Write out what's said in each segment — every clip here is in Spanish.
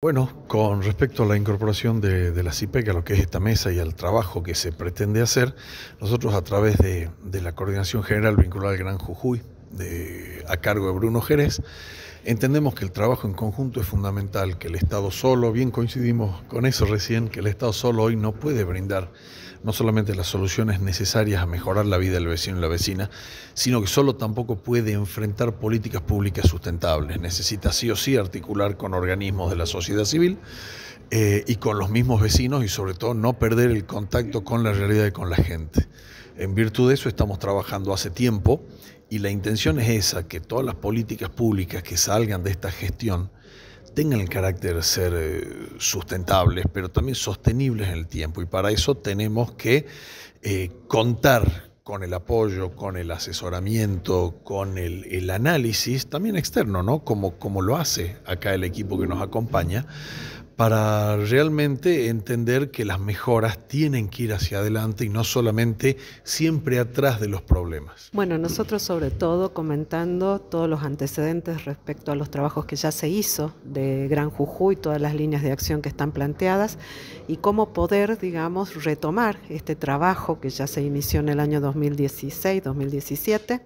Bueno, con respecto a la incorporación de, la CIPEC a lo que es esta mesa y al trabajo que se pretende hacer, nosotros a través de, de la Coordinación General vinculada al Gran Jujuy, de a cargo de Bruno Jerez. Entendemos que el trabajo en conjunto es fundamental, que el Estado solo, bien coincidimos con eso recién, que el Estado solo hoy no puede brindar no solamente las soluciones necesarias a mejorar la vida del vecino y la vecina, sino que solo tampoco puede enfrentar políticas públicas sustentables. Necesita sí o sí articular con organismos de la sociedad civil eh, y con los mismos vecinos y sobre todo no perder el contacto con la realidad y con la gente. En virtud de eso estamos trabajando hace tiempo y la intención es esa, que todas las políticas públicas que salgan de esta gestión tengan el carácter de ser eh, sustentables, pero también sostenibles en el tiempo. Y para eso tenemos que eh, contar con el apoyo, con el asesoramiento, con el, análisis, también externo, ¿no? Como, como lo hace acá el equipo que nos acompaña, para realmente entender que las mejoras tienen que ir hacia adelante y no solamente siempre atrás de los problemas. Bueno, nosotros sobre todo comentando todos los antecedentes respecto a los trabajos que ya se hizo de Gran Jujuy, todas las líneas de acción que están planteadas y cómo poder, digamos, retomar este trabajo que ya se inició en el año 2016-2017,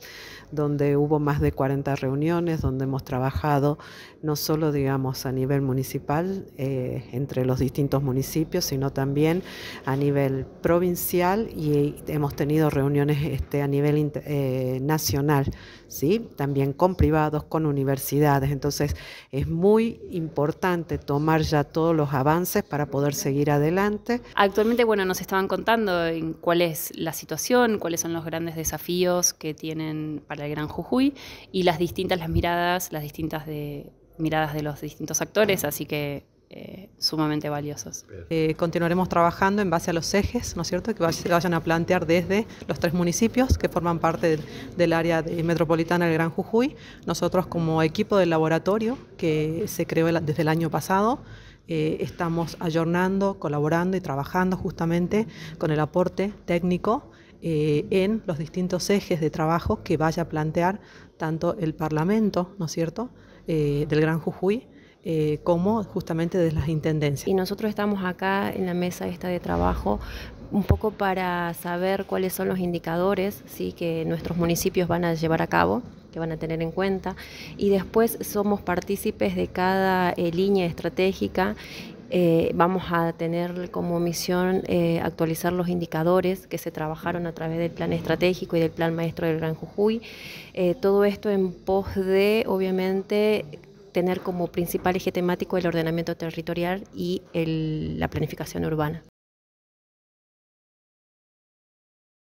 donde hubo más de 40 reuniones, donde hemos trabajado no solo, digamos, a nivel municipal, eh, eh, entre los distintos municipios, sino también a nivel provincial y hemos tenido reuniones este, a nivel eh, nacional, ¿sí? también con privados, con universidades. Entonces es muy importante tomar ya todos los avances para poder seguir adelante. Actualmente, bueno, nos estaban contando en cuál es la situación, cuáles son los grandes desafíos que tienen para el Gran Jujuy y las distintas las miradas, las distintas de, miradas de los distintos actores, así que eh, sumamente valiosos. Eh, continuaremos trabajando en base a los ejes, ¿no es cierto?, que se vayan a plantear desde los tres municipios que forman parte del, área metropolitana del Gran Jujuy. Nosotros como equipo del laboratorio que se creó desde el año pasado, eh, estamos ayornando, colaborando y trabajando justamente con el aporte técnico en los distintos ejes de trabajo que vaya a plantear tanto el Parlamento, ¿no es cierto?, del Gran Jujuy, eh, como justamente desde las intendencias. Y nosotros estamos acá en la mesa esta de trabajo un poco para saber cuáles son los indicadores ¿sí? que nuestros municipios van a llevar a cabo que van a tener en cuenta y después somos partícipes de cada eh, línea estratégica eh, vamos a tener como misión actualizar los indicadores que se trabajaron a través del plan estratégico y del plan maestro del Gran Jujuy. todo esto en pos de, obviamente, tener como principal eje temático el ordenamiento territorial y la planificación urbana.